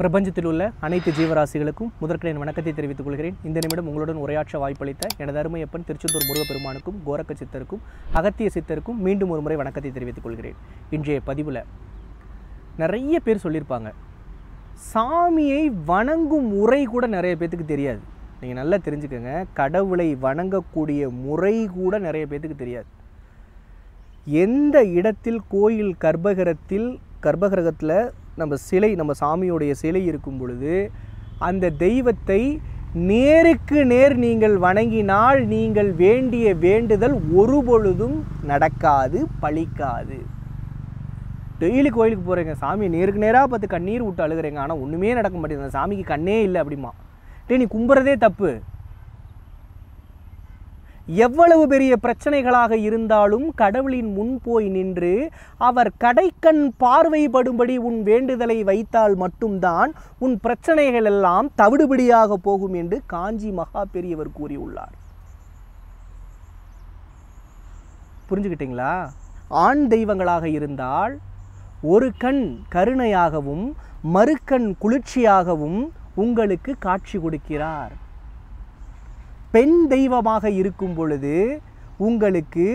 பிரபஞ்சத்தில் உள்ள அனைத்து ஜீவராசிகளுக்கும் முதற்கடை வணக்கத்தை தெரிவித்துக் கொள்கிறேன் இந்த நிமிடம் உங்களுடன் உரையாற்ற வாய்ப்பளித்த எனது அருமையப்பன் திருச்செந்தூர் முருகப்பெருமானுக்கும் கோரக்க சித்தருக்கும் அகத்திய சித்தருக்கும் மீண்டும் ஒரு முறை வணக்கத்தை தெரிவித்துக் கொள்கிறேன் இன்றைய பதிவில் நிறைய பேர் சொல்லியிருப்பாங்க சாமியை வணங்கும் முறை கூட நிறைய பேர்த்துக்கு தெரியாது நீங்கள் நல்லா தெரிஞ்சுக்கோங்க கடவுளை வணங்கக்கூடிய முறை கூட நிறைய பேர்த்துக்கு தெரியாது எந்த இடத்தில் கோயில் கர்ப்பகிரகத்தில் கர்ப்பகிரகத்தில் நம்ம சிலை நம்ம சாமியோடைய சிலை இருக்கும் பொழுது அந்த தெய்வத்தை நேருக்கு நேர் நீங்கள் வணங்கினால் நீங்கள் வேண்டிய வேண்டுதல் ஒரு பொழுதும் நடக்காது பழிக்காது டெய்லி கோயிலுக்கு போகிறேங்க சாமி நேருக்கு நேராக பார்த்து கண்ணீர் விட்டு அழுகிறேங்க ஆனால் ஒன்றுமே நடக்க மாட்டேங்குது அந்த சாமிக்கு கண்ணே இல்லை அப்படிமா டே நீ கும்புறதே தப்பு எவ்வளவு பெரிய பிரச்சனைகளாக இருந்தாலும் கடவுளின் முன் போய் நின்று அவர் கடைக்கண் பார்வைப்படும்படி உன் வேண்டுதலை வைத்தால் மட்டும்தான் உன் பிரச்சனைகள் எல்லாம் தவிடுபடியாக போகும் என்று காஞ்சி மகா பெரியவர் கூறியுள்ளார் புரிஞ்சுக்கிட்டீங்களா ஆண் தெய்வங்களாக இருந்தால் ஒரு கண் கருணையாகவும் மறுக்கண் குளிர்ச்சியாகவும் உங்களுக்கு காட்சி கொடுக்கிறார் பெண் தெய்வமாக இருக்கும் பொழுது உங்களுக்கு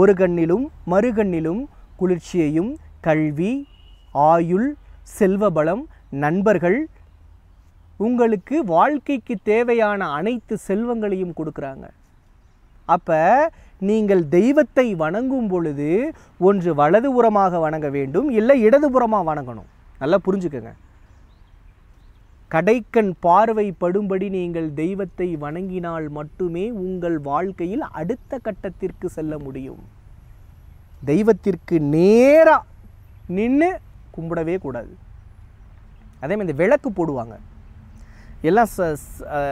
ஒரு கண்ணிலும் மறுகண்ணிலும் குளிர்ச்சியையும் கல்வி ஆயுள் செல்வபலம் நண்பர்கள் உங்களுக்கு வாழ்க்கைக்கு தேவையான அனைத்து செல்வங்களையும் கொடுக்குறாங்க அப்போ நீங்கள் தெய்வத்தை வணங்கும் பொழுது ஒன்று வலதுபுறமாக வணங்க வேண்டும் இல்லை இடதுபுறமாக வணங்கணும் நல்லா புரிஞ்சுக்கோங்க கடைக்கண் பார்வை படும்படி நீங்கள் தெய்வத்தை வணங்கினால் மட்டுமே உங்கள் வாழ்க்கையில் அடுத்த கட்டத்திற்கு செல்ல முடியும் தெய்வத்திற்கு நேராக நின்று கும்பிடவே கூடாது அதே மாதிரி இந்த விளக்கு போடுவாங்க எல்லாம் ச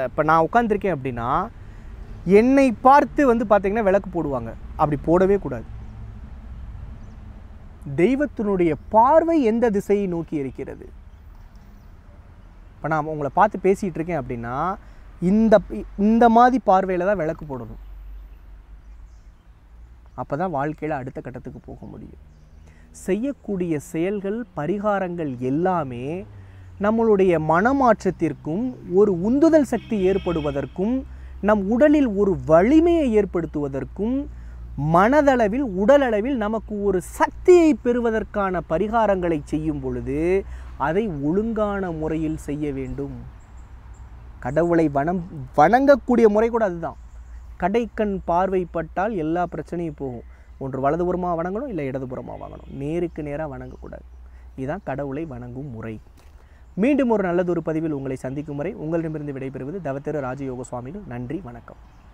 இப்போ நான் உட்காந்துருக்கேன் அப்படின்னா என்னை பார்த்து வந்து பார்த்திங்கன்னா விளக்கு போடுவாங்க அப்படி போடவே கூடாது தெய்வத்தினுடைய பார்வை எந்த திசையை நோக்கி இருக்கிறது இப்போ நான் உங்களை பார்த்து பேசிகிட்டு இருக்கேன் அப்படின்னா இந்த இந்த மாதிரி பார்வையில் தான் விளக்கு போடணும் அப்போ தான் வாழ்க்கையில் அடுத்த கட்டத்துக்கு போக முடியும் செய்யக்கூடிய செயல்கள் பரிகாரங்கள் எல்லாமே நம்மளுடைய மனமாற்றத்திற்கும் ஒரு உந்துதல் சக்தி ஏற்படுவதற்கும் நம் உடலில் ஒரு வலிமையை ஏற்படுத்துவதற்கும் மனதளவில் உடலளவில் நமக்கு ஒரு சக்தியை பெறுவதற்கான பரிகாரங்களை செய்யும் பொழுது அதை ஒழுங்கான முறையில் செய்ய வேண்டும் கடவுளை வணம் வணங்கக்கூடிய முறை கூட அதுதான் கடைக்கண் பார்வைப்பட்டால் எல்லா பிரச்சனையும் போகும் ஒன்று வலதுபுறமாக வணங்கணும் இல்லை இடதுபுறமாக வணங்கணும் நேருக்கு நேராக வணங்கக்கூடாது இதுதான் கடவுளை வணங்கும் முறை மீண்டும் ஒரு நல்லதொரு பதிவில் உங்களை சந்திக்கும் முறை உங்களிடமிருந்து விடைபெறுவது தவத்திரு ராஜயோக சுவாமிகள் நன்றி வணக்கம்